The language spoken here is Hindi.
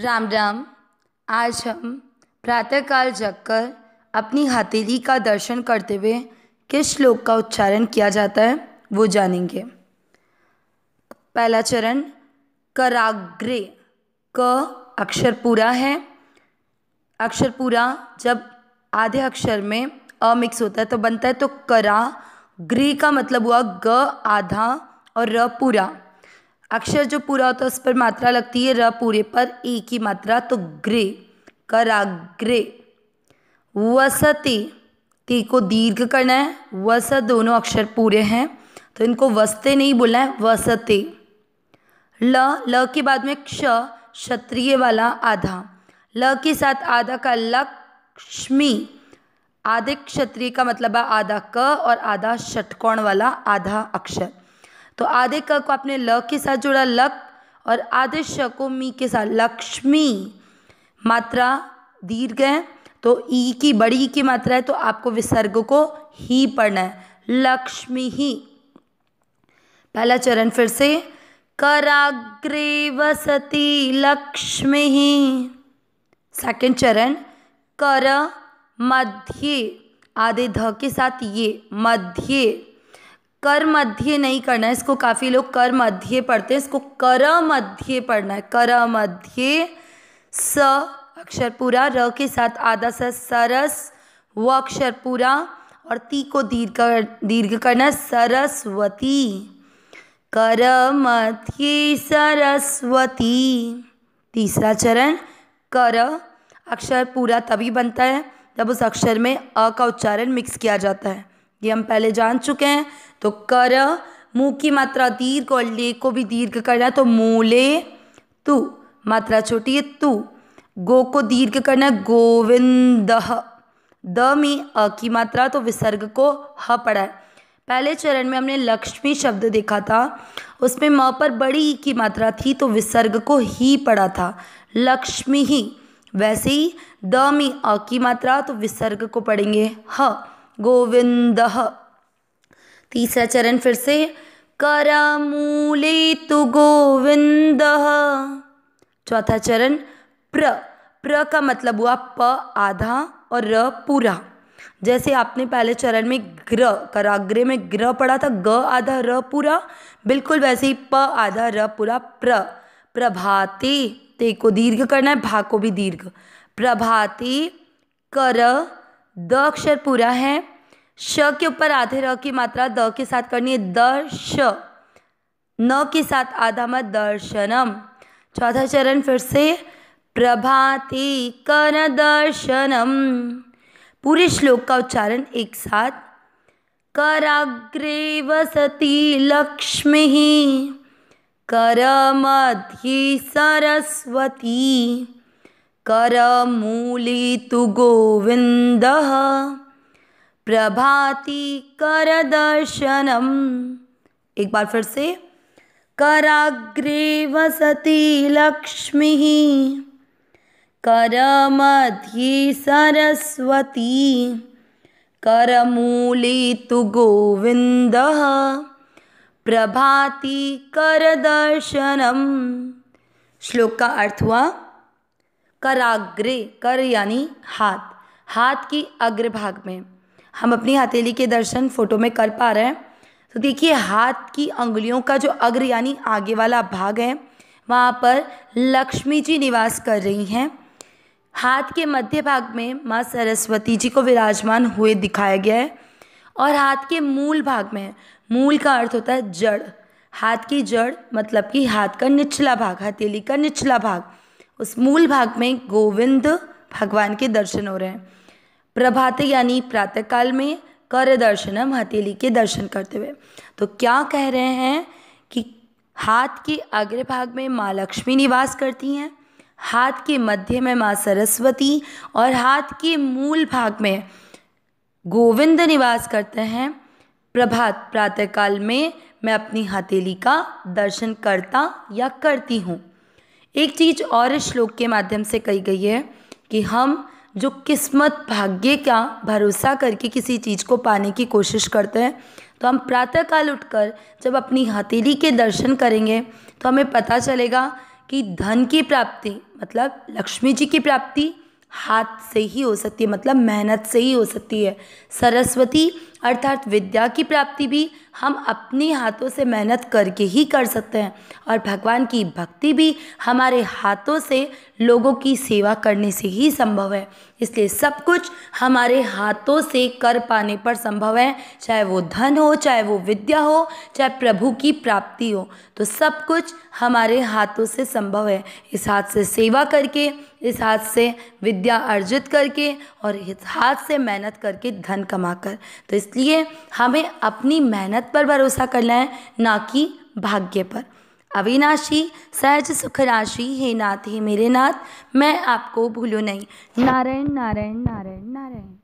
राम राम आज हम प्रातःकाल जगकर अपनी हथेली का दर्शन करते हुए किस श्लोक का उच्चारण किया जाता है वो जानेंगे पहला चरण कराग्रे क अक्षर पूरा है अक्षर पूरा जब आधे अक्षर में अ मिक्स होता है तो बनता है तो करा ग्रे का मतलब हुआ ग आधा और र पूरा अक्षर जो पूरा होता है उस पर मात्रा लगती है र पूरे पर ए की मात्रा तो ग्रे कराग्रे वसते ती को दीर्घ करना है वस दोनों अक्षर पूरे हैं तो इनको वसते नहीं बोलना है वसते ल ल के बाद में क्ष क्षत्रिय वाला आधा ल के साथ आधा का लक्ष्मी आधे क्षत्रिय का मतलब है आधा क और आधा षटकोण वाला आधा अक्षर तो आधे क को आपने ल के साथ जोड़ा लक और आधे श को मी के साथ लक्ष्मी मात्रा दीर्घ है तो ई की बड़ी की मात्रा है तो आपको विसर्ग को ही पढ़ना है लक्ष्मी ही पहला चरण फिर से कराग्रे वसती लक्ष्मी ही सेकेंड चरण कर मध्य आधे ध के साथ ये मध्य कर मध्य नहीं करना है इसको काफ़ी लोग कर मध्य पढ़ते हैं इसको कर मध्य पढ़ना है कर मध्य स अक्षर पूरा र के साथ आधा स सरस व अक्षर पूरा और ती को दीर्घ कर, दीर्घ करना सरस्वती कर मध्य सरस्वती तीसरा चरण कर अक्षर पूरा तभी बनता है जब उस अक्षर में अ का उच्चारण मिक्स किया जाता है ये हम पहले जान चुके हैं तो कर मुँह की मात्रा दीर्घ और ले को भी दीर्घ करना है तो मोले तू मात्रा छोटी है तू गो को दीर्घ करना है गोविंद द मी अ की मात्रा तो विसर्ग को ह पड़ा है पहले चरण में हमने लक्ष्मी शब्द देखा था उसमें म पर बड़ी की मात्रा थी तो विसर्ग को ही पड़ा था लक्ष्मी ही वैसे ही द मी अ की मात्रा तो विसर्ग को पड़ेंगे ह गोविंद तीसरा चरण फिर से मूले तु गोविंद चौथा चरण प्र प्र का मतलब हुआ प आधा और र पूरा जैसे आपने पहले चरण में ग्र कराग्रे में ग्र पढ़ा था ग आधा र पूरा बिल्कुल वैसे ही प आधा र पूरा प्र प्रभाती ते को दीर्घ करना है भा को भी दीर्घ प्रभाती कर द अक्षर पूरा है श के ऊपर आधे र की मात्रा द के साथ करनी है दर्श न के साथ आधा मत दर्शनम चौथा चरण फिर से प्रभाति कर दर्शनम पूरे श्लोक का उच्चारण एक साथ कराग्रे वसती लक्ष्मी कर मध्य सरस्वती तो गोविंद प्रभाति कर दर्शनम एक बार फिर से कराग्रे वसती लक्ष्मी कर मध्य सरस्वती करमूले तो गोविंद प्रभाति कर दर्शनम श्लोक का अर्थ हुआ कराग्रे कर यानी हाथ हाथ की अग्र भाग में हम अपनी हथेली के दर्शन फोटो में कर पा रहे हैं तो देखिए हाथ की अंगुलियों का जो अग्र यानी आगे वाला भाग है वहाँ पर लक्ष्मी जी निवास कर रही हैं हाथ के मध्य भाग में माँ सरस्वती जी को विराजमान हुए दिखाया गया है और हाथ के मूल भाग में मूल का अर्थ होता है जड़ हाथ की जड़ मतलब कि हाथ का निचला भाग हथेली का निचला भाग उस मूल भाग में गोविंद भगवान के दर्शन हो रहे हैं प्रभात यानी प्रातःकाल में कर दर्शनम हथेली के दर्शन करते हुए तो क्या कह रहे हैं कि हाथ के अग्र भाग में माँ लक्ष्मी निवास करती हैं हाथ के मध्य में माँ सरस्वती और हाथ के मूल भाग में गोविंद निवास करते हैं प्रभात प्रातःकाल में मैं अपनी हथेली का दर्शन करता या करती हूँ एक चीज़ और इस श्लोक के माध्यम से कही गई है कि हम जो किस्मत भाग्य का भरोसा करके किसी चीज़ को पाने की कोशिश करते हैं तो हम प्रातःकाल उठकर जब अपनी हथेली के दर्शन करेंगे तो हमें पता चलेगा कि धन की प्राप्ति मतलब लक्ष्मी जी की प्राप्ति हाथ से ही हो सकती है मतलब मेहनत से ही हो सकती है सरस्वती अर्थात विद्या की प्राप्ति भी हम अपने हाथों से मेहनत करके ही कर सकते हैं और भगवान की भक्ति भी हमारे हाथों से लोगों की सेवा करने से ही संभव है इसलिए सब कुछ हमारे हाथों से कर पाने पर संभव है चाहे वो धन हो चाहे वो विद्या हो चाहे प्रभु की प्राप्ति हो तो सब कुछ हमारे हाथों से संभव है इस हाथ से सेवा करके इस हाथ से विद्या अर्जित करके और इस हाथ से मेहनत करके धन कमाकर तो इसलिए हमें अपनी मेहनत पर भरोसा करना है ना कि भाग्य पर अविनाशी सहज सुख राशि हे नाथ हे मेरे नाथ मैं आपको भूलो नहीं नारायण नारायण नारायण नारायण